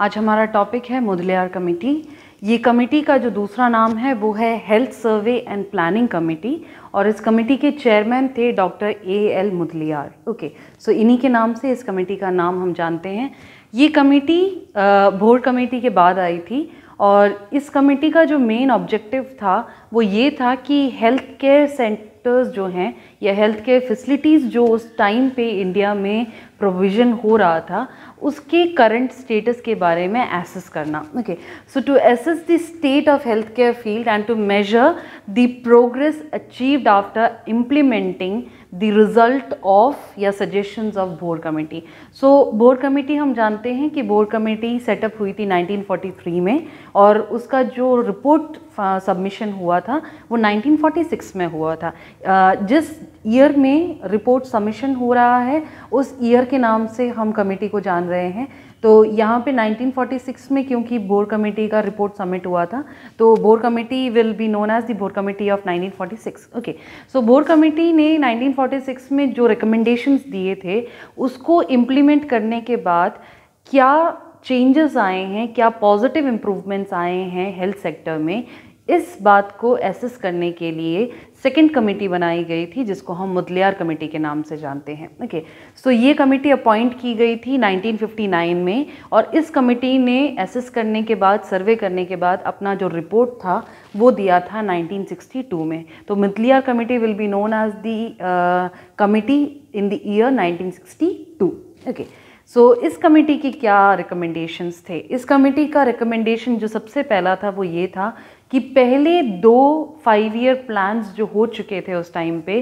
आज हमारा टॉपिक है मुदलियार कमेटी ये कमेटी का जो दूसरा नाम है वो है health survey and planning committee और इस कमेटी के चेयरमैन थे doctor A L Mudaliar okay so इन्हीं के नाम से इस कमेटी का नाम हम जानते हैं ये कमेटी भोर कमेटी के बाद आई थी और इस कमेटी का जो मेन ऑब्जेक्टिव था वो ये था कि हेल्थ केयर सेंटर्स जो हैं या हेल्थ केयर फैसिलिटीज़ जो उस टाइम पे इंडिया में प्रोविज़न हो रहा था उसके करंट स्टेटस के बारे में एसेस करना okay so to assess the state of health care field and to measure the progress achieved after implementing the result of या suggestions of board committee so board committee हम जानते हैं कि board committee setup हुई थी 1943 में और उसका जो रिपोर्ट सबमिशन uh, हुआ था वो 1946 में हुआ था uh, जिस ईयर में रिपोर्ट सबमिशन हो रहा है उस ईयर के नाम से हम कमेटी को जान रहे हैं तो यहाँ पे 1946 में क्योंकि बोर कमेटी का रिपोर्ट सबमिट हुआ था तो Bhore committee will be known as the Bhore committee of 1946 okay so Bhore committee ने 1946 में जो रिकमेंडेशंस दिए थे उसको इम्प्लीमेंट करने के बाद क्या चेंजेस आए हैं क्या पॉजिटिव इम्प्रूवमेंट्स आए हैं हेल्थ सेक्टर में इस बात को एसेस करने के लिए सेकंड कमेटी बनाई गई थी जिसको हम मुदलियार कमेटी के नाम से जानते हैं ओके सो ये कमेटी अपॉइंट की गई थी 1959 में और इस कमेटी ने एसेस करने के बाद सर्वे करने के बाद अपना जो रिपोर्ट था वो दिया था 1962 में तो Mudaliar committee will be known as the committee in the year nineteen okay so so, इस कमेटी की क्या रिकमेंडेशंस थे इस कमेटी का रिकमेंडेशन जो सबसे पहला था वो ये था कि पहले दो फाइव ईयर प्लान्स जो हो चुके थे उस टाइम पे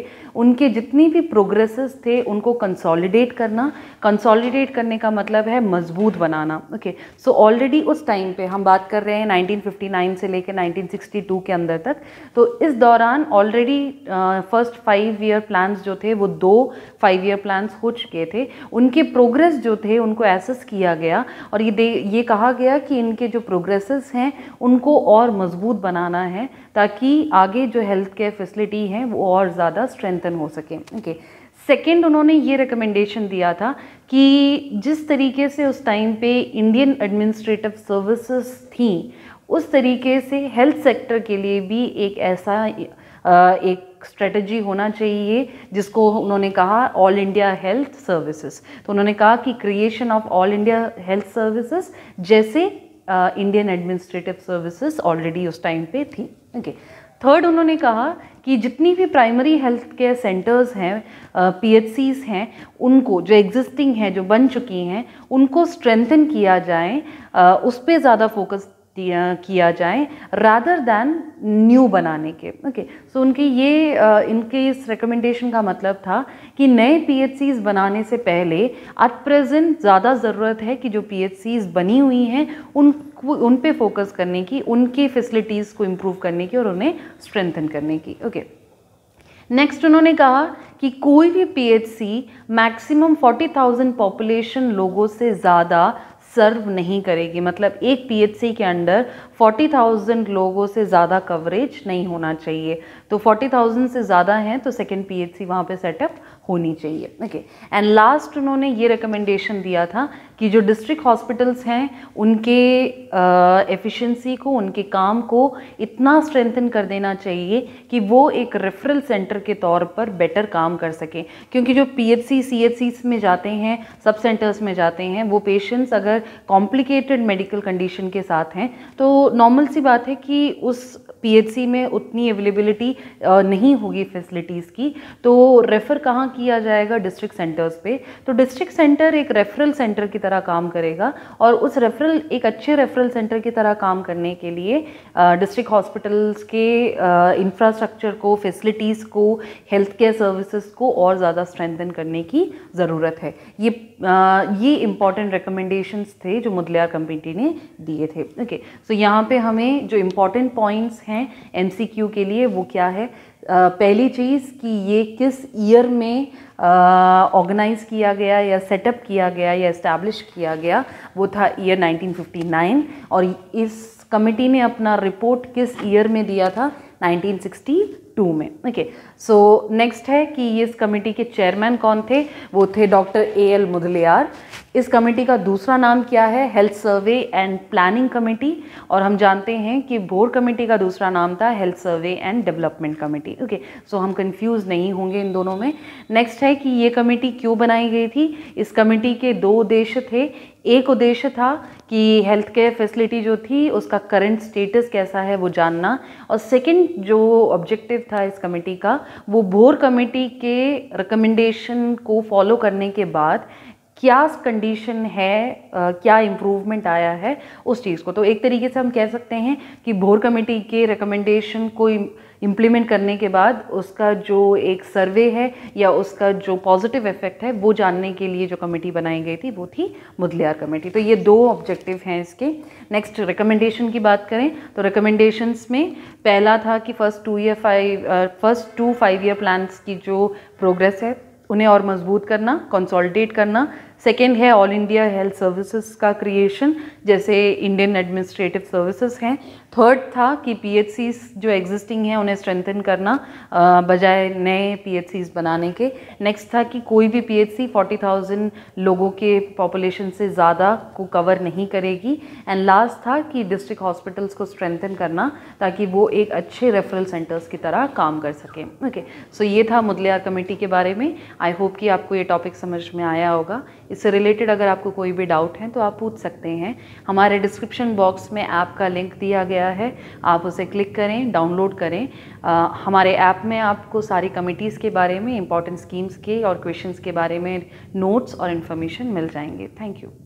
उनके जितनी भी प्रोग्रेसेस थे उनको कंसोलिडेट करना कंसोलिडेट करने का मतलब है मजबूत बनाना ओके सो ऑलरेडी उस टाइम पे हम बात कर रहे हैं 1959 से लेकर 1962 के अंदर तक तो इस दौरान already first five year plans जो थे वो दो फाइव ईयर प्लान्स हो चुके थे उनके प्रोग्रेस जो थे उनको एसेस किया गया और ये ये कहा गया कि इनके जो प्रोग्रेसेस हैं उनको और मजबूत मजबूत बनाना है ताकि आगे जो हेल्थ केयर फैसिलिटी है वो और ज़्यादा स्ट्रेंथन हो सके ओके सेकेंड उन्होंने ये रिकमेंडेशन दिया था कि जिस तरीके से उस टाइम पे इंडियन एडमिनिस्ट्रेटिव सर्विसेज थी उस तरीके से हेल्थ सेक्टर के लिए भी एक ऐसा एक स्ट्रेटजी होना चाहिए जिसको उन्होंने कहा ऑल इंडिया हेल्थ सर्विसेज तो उन्होंने कहा कि creation of all India health services जैसे इंडियन एडमिनिस्ट्रेटिव सर्विसेज ऑलरेडी उस टाइम पे थी ओके थर्ड उन्होंने कहा कि जितनी भी प्राइमरी हेल्थ केयर सेंटर्स हैं पीएचसीज uh, हैं उनको जो एग्जिस्टिंग हैं जो बन चुकी हैं उनको स्ट्रेंथन किया जाए आ, uh, उस पर ज़्यादा फोकस किया जाए रादर दैन न्यू बनाने के ओके okay. सो so, उनकी ये इनके इस रिकमेंडेशन का मतलब था कि नए पी बनाने से पहले एट प्रेजेंट ज़्यादा ज़रूरत है कि जो पी बनी हुई हैं उन उन पे फोकस करने की उनकी फैसिलिटीज़ को इम्प्रूव करने की और उन्हें स्ट्रेंथन करने की ओके okay. नेक्स्ट उन्होंने कहा कि कोई भी पीएचसी मैक्सिमम 40,000 पॉपुलेशन लोगों से ज़्यादा सर्व नहीं करेगी मतलब एक पीएचसी के अंडर 40,000 लोगों से ज़्यादा कवरेज नहीं होना चाहिए तो 40,000 से ज़्यादा हैं तो सेकेंड पीएचसी वहाँ पर सेटअप होनी चाहिए ओके एंड लास्ट उन्होंने ये रिकमेंडेशन दिया था कि जो डिस्ट्रिक्ट हॉस्पिटल्स हैं उनके एफिशिएंसी को उनके काम को इतना स्ट्रेंथन कर देना चाहिए कि वो एक रेफरल सेंटर के तौर पर बेटर काम कर सकें क्योंकि जो P H C C H C में जाते हैं सब सेंटर्स में जाते हैं वो पेशेंट्स अगर कॉम्प्लिकेटेड मेडिकल कंडीशन के साथ हैं तो नॉर्मल सी बात है कि उस पीएचसी में उतनी अवेलेबिलिटी नहीं होगी फैसिलिटीज़ की तो रेफ़र कहाँ किया जाएगा डिस्ट्रिक्ट सेंटर्स पे तो डिस्ट्रिक्ट सेंटर एक रेफरल सेंटर की तरह काम करेगा और उस रेफरल एक अच्छे रेफरल सेंटर की तरह काम करने के लिए डिस्ट्रिक्ट हॉस्पिटल्स के इंफ्रास्ट्रक्चर को फैसिलिटीज़ को हेल्थ केयर सर्विसेज को और ज़्यादा स्ट्रेंथन करने की ज़रूरत है ये आ, ये इम्पॉर्टेंट रिकमेंडेशंस थे जो मुदलिया कमेटी ने दिए थे ओके सो यहाँ पे हमें जो इम्पॉर्टेंट पॉइंट्स हैं हैं एमसीक्यू के लिए वो क्या है आ, पहली चीज़ कि ये किस ईयर में ऑर्गेनाइज किया गया या सेटअप किया गया या इस्टेब्लिश किया गया वो था ईयर 1959 और इस कमेटी ने अपना रिपोर्ट किस ईयर में दिया था 1963 टू में ओके सो नेक्स्ट है कि इस कमेटी के चेयरमैन कौन थे वो थे डॉक्टर ए एल मुदलियार इस कमेटी का दूसरा नाम क्या है health survey and planning committee और हम जानते हैं कि बोर्ड कमेटी का दूसरा नाम था health survey and development committee okay so हम कंफ्यूज नहीं होंगे इन दोनों में नेक्स्ट है कि ये कमेटी क्यों बनाई गई थी इस कमेटी के दो उद्देश्य थे एक उद्देश्य था कि हेल्थ केयर फैसिलिटी जो थी उसका करंट स्टेटस कैसा है वो जानना और सेकंड जो ऑब्जेक्टिव था इस कमेटी का वो भोर कमेटी के रिकमेंडेशन को फॉलो करने के बाद क्या कंडीशन है आ, क्या इम्प्रूवमेंट आया है उस चीज़ को तो एक तरीके से हम कह सकते हैं कि भोर कमेटी के रिकमेंडेशन को इम्प्लीमेंट करने के बाद उसका जो एक सर्वे है या उसका जो पॉजिटिव इफेक्ट है वो जानने के लिए जो कमेटी बनाई गई थी वो थी मुदलियार कमेटी तो ये दो ऑब्जेक्टिव हैं इसके नेक्स्ट रिकमेंडेशन की बात करें तो रिकमेंडेशंस में पहला था कि first two year five first two five year plans की जो प्रोग्रेस है उन्हें और मजबूत करना कंसोलिडेट करना सेकेंड है ऑल इंडिया हेल्थ सर्विसेज का क्रिएशन जैसे इंडियन एडमिनिस्ट्रेटिव सर्विसेज हैं थर्ड था कि पी जो एग्जिस्टिंग हैं उन्हें स्ट्रेंथन करना बजाय नए पी बनाने के नेक्स्ट था कि कोई भी पी एच लोगों के पॉपुलेशन से ज़्यादा को कवर नहीं करेगी एंड लास्ट था कि डिस्ट्रिक्ट हॉस्पिटल्स को स्ट्रेंथन करना ताकि वो एक अच्छे रेफरल सेंटर्स की तरह काम कर सकें ओके okay. सो so ये था मुदलिया कमेटी के बारे में आई होप कि आपको ये टॉपिक समझ में आया होगा इससे रिलेटेड अगर आपको कोई भी डाउट है तो आप पूछ सकते हैं हमारे डिस्क्रिप्शन बॉक्स में ऐप का लिंक दिया गया है आप उसे क्लिक करें डाउनलोड करें आ, हमारे ऐप में आपको सारी कमिटीज़ के बारे में इंपॉर्टेंट स्कीम्स के और क्वेश्चंस के बारे में नोट्स और इन्फॉर्मेशन मिल जाएंगे थैंक यू